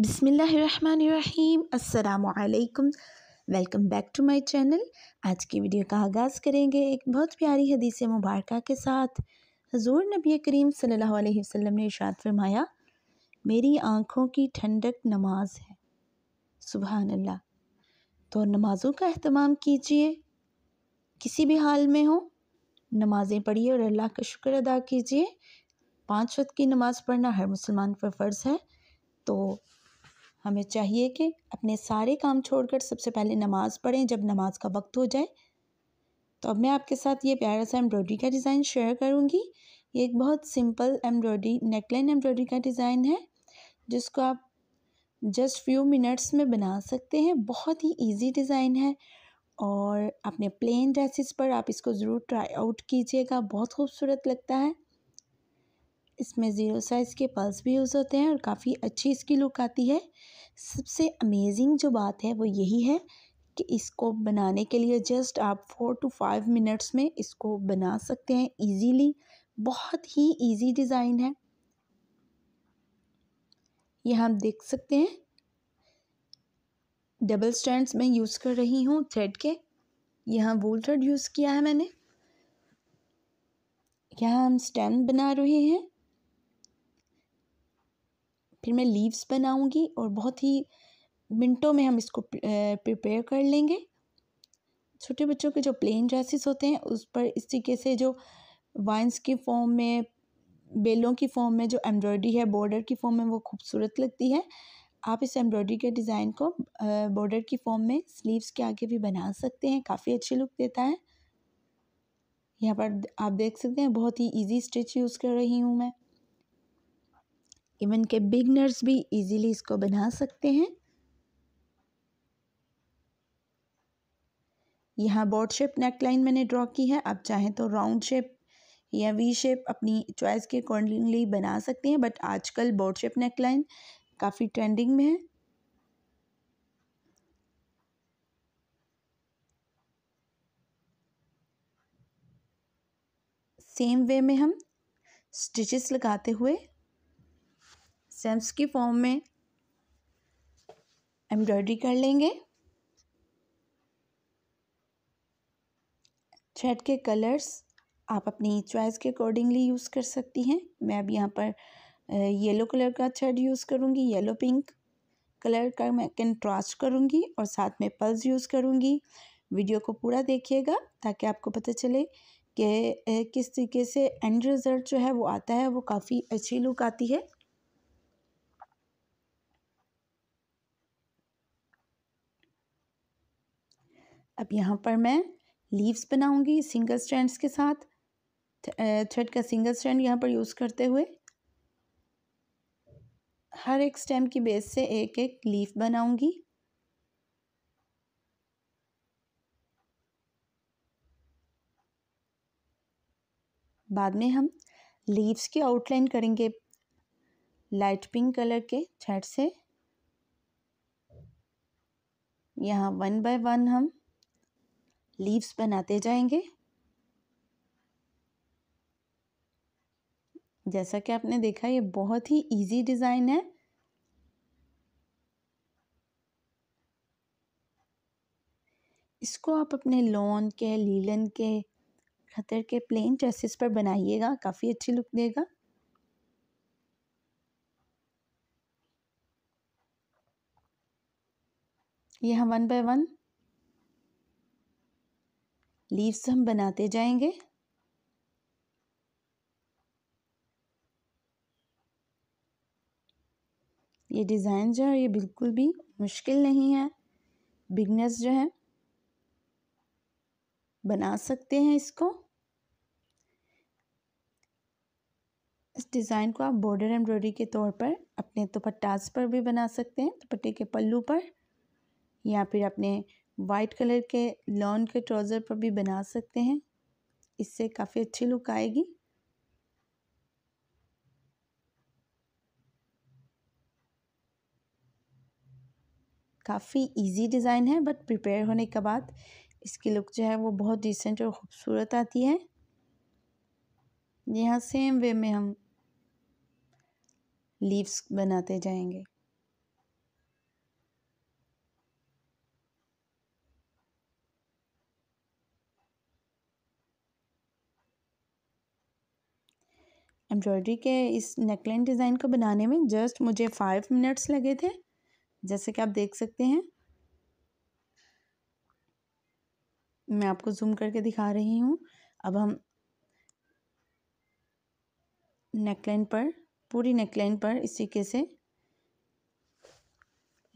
बिसमीम् अलकुम welcome back to my channel आज की वीडियो का आगाज़ करेंगे एक बहुत प्यारी हदीस मुबारक के साथ हजूर नबी करीम सल्लल्लाहु अलैहि वसल्लम ने इशाद फरमाया मेरी आँखों की ठंडक नमाज है सुबह अल्लाह तो नमाज़ों का अहतमाम कीजिए किसी भी हाल में हो नमाज़ें पढ़िए और अल्लाह का शुक्र अदा कीजिए पाँच वक्त की नमाज़ पढ़ना हर मुसलमान पर फ़र्ज़ है तो हमें चाहिए कि अपने सारे काम छोड़कर सबसे पहले नमाज़ पढ़ें जब नमाज का वक्त हो जाए तो अब मैं आपके साथ ये प्यारा सा एम्ब्रॉयडरी का डिज़ाइन शेयर करूँगी ये एक बहुत सिंपल एम्ब्रॉयडरी नेकलाइन एम्ब्रॉयडरी का डिज़ाइन है जिसको आप जस्ट फ्यू मिनट्स में बना सकते हैं बहुत ही ईजी डिज़ाइन है और अपने प्लेन ड्रेसिस पर आप इसको ज़रूर ट्राई आउट कीजिएगा बहुत खूबसूरत लगता है इसमें ज़ीरो साइज़ के पल्स भी यूज़ होते हैं और काफ़ी अच्छी इसकी लुक आती है सबसे अमेजिंग जो बात है वो यही है कि इसको बनाने के लिए जस्ट आप फोर टू फाइव मिनट्स में इसको बना सकते हैं इजीली बहुत ही इजी डिज़ाइन है यह हम देख सकते हैं डबल स्टैंड्स मैं यूज़ कर रही हूँ थ्रेड के यहाँ वूल थ्रेड यूज़ किया है मैंने यहाँ हम स्टैंड बना रहे हैं फिर मैं लीव्स बनाऊंगी और बहुत ही मिनटों में हम इसको प्रिपेयर कर लेंगे छोटे बच्चों के जो प्लेन ड्रेसेस होते हैं उस पर इस तरीके से जो वाइन्स की फॉर्म में बेलों की फॉर्म में जो एम्ब्रॉयडरी है बॉर्डर की फॉर्म में वो खूबसूरत लगती है आप इस एम्ब्रॉयडरी के डिज़ाइन को बॉर्डर की फॉर्म में स्लीव्स के आगे भी बना सकते हैं काफ़ी अच्छी लुक देता है यहाँ पर आप देख सकते हैं बहुत ही इजी स्टिच यूज़ कर रही हूँ मैं इवन के बिगनर्स भी इजीली इसको बना सकते हैं यहाँ बोर्ड शेप नेक लाइन मैंने ड्रॉ की है आप चाहें तो राउंड शेप या वी शेप अपनी चॉइस के अकॉर्डिंगली बना सकते हैं बट आजकल बोर्ड शेप नेक लाइन काफ़ी ट्रेंडिंग में है सेम वे में हम स्टिचेस लगाते हुए सेम्स की फॉर्म में एम्ब्रॉयडरी कर लेंगे थ्रेड के कलर्स आप अपनी चॉइस के अकॉर्डिंगली यूज़ कर सकती हैं मैं अब यहाँ पर येलो कलर का थ्रेड यूज़ करूँगी येलो पिंक कलर का मैं कंट्रास्ट करूँगी और साथ में पल्स यूज़ करूँगी वीडियो को पूरा देखिएगा ताकि आपको पता चले कि किस तरीके से एंड रिज़ल्ट जो है वो आता है वो काफ़ी अच्छी लुक आती है अब यहाँ पर मैं लीव्स बनाऊंगी सिंगल स्ट्रैंड्स के साथ थ्रेड का सिंगल स्ट्रैंड यहाँ पर यूज़ करते हुए हर एक स्टेम की बेस से एक एक लीफ बनाऊंगी बाद में हम लीव्स की आउटलाइन करेंगे लाइट पिंक कलर के थ्रेड से यहाँ वन बाय वन हम लीव्स बनाते जाएंगे जैसा कि आपने देखा ये बहुत ही इजी डिज़ाइन है इसको आप अपने लॉन के लीलन के खतर के प्लेन ड्रेसेस पर बनाइएगा काफ़ी अच्छी लुक देगा ये हम वन बाय वन लीव्स हम बनाते जाएंगे ये डिज़ाइन जो है ये बिल्कुल भी मुश्किल नहीं है बिगनर्स जो है बना सकते हैं इसको इस डिज़ाइन को आप बॉर्डर एम्ब्रॉयडरी के तौर पर अपने दुपट्टास पर भी बना सकते हैं दुपट्टे के पल्लू पर या फिर अपने वाइट कलर के लॉन के ट्राउज़र पर भी बना सकते हैं इससे काफ़ी अच्छी लुक आएगी काफ़ी इजी डिज़ाइन है बट प्रिपेयर होने के बाद इसकी लुक जो है वो बहुत डिसेंट और ख़ूबसूरत आती है यहाँ सेम वे में हम लीव्स बनाते जाएंगे एम्ब्रॉयडरी के इस नेकलाइन डिज़ाइन को बनाने में जस्ट मुझे फाइव मिनट्स लगे थे जैसे कि आप देख सकते हैं मैं आपको जूम करके दिखा रही हूँ अब हम नेकलाइन पर पूरी नेकलाइन पर इस तरीके से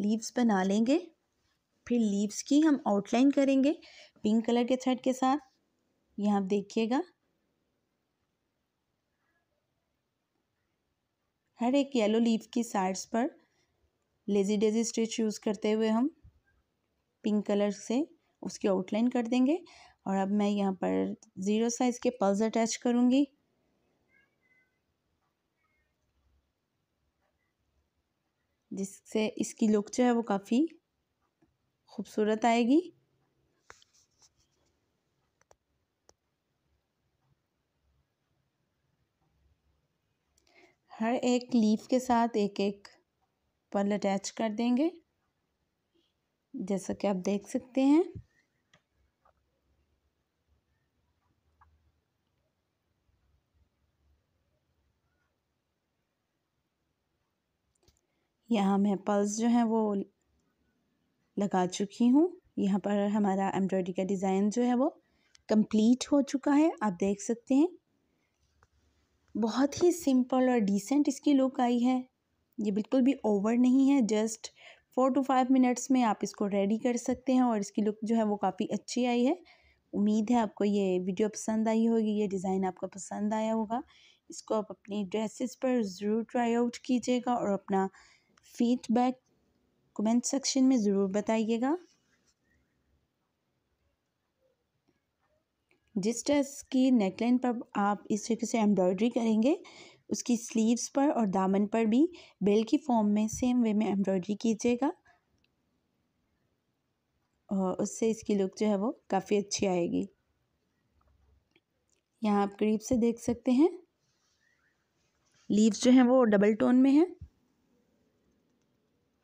लीव्स बना लेंगे फिर लीव्स की हम आउटलाइन करेंगे पिंक कलर के थ्रेड के साथ यहाँ आप देखिएगा हर एक येलो लीफ की साइड्स पर लेज़ी डेजी स्टिच यूज़ करते हुए हम पिंक कलर से उसकी आउटलाइन कर देंगे और अब मैं यहाँ पर ज़ीरो साइज़ के पल्स अटैच करूँगी जिससे इसकी लुक जो है वो काफ़ी खूबसूरत आएगी हर एक लीफ के साथ एक एक पल अटैच कर देंगे जैसा कि आप देख सकते हैं यहाँ मैं पल्स जो है वो लगा चुकी हूँ यहाँ पर हमारा एम्ब्रॉयडरी का डिज़ाइन जो है वो कंप्लीट हो चुका है आप देख सकते हैं बहुत ही सिंपल और डिसेंट इसकी लुक आई है ये बिल्कुल भी ओवर नहीं है just four to five minutes में आप इसको रेडी कर सकते हैं और इसकी लुक जो है वो काफ़ी अच्छी आई है उम्मीद है आपको ये वीडियो पसंद आई होगी ये डिज़ाइन आपको पसंद आया होगा इसको आप अपनी ड्रेसेस पर ज़रूर ट्राई आउट कीजिएगा और अपना फीडबैक कमेंट सेक्शन में ज़रूर बताइएगा जिस ड्रेस की नेकलाइन पर आप इस तरीके से एम्ब्रॉयडरी करेंगे उसकी स्लीव्स पर और दामन पर भी बेल की फॉर्म में सेम वे में एम्ब्रॉयडरी कीजिएगा और उससे इसकी लुक जो है वो काफ़ी अच्छी आएगी यहाँ आप करीब से देख सकते हैं लीव्स जो हैं वो डबल टोन में हैं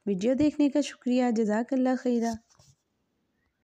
वीडियो देखने का शुक्रिया जजाकल्ला खैरा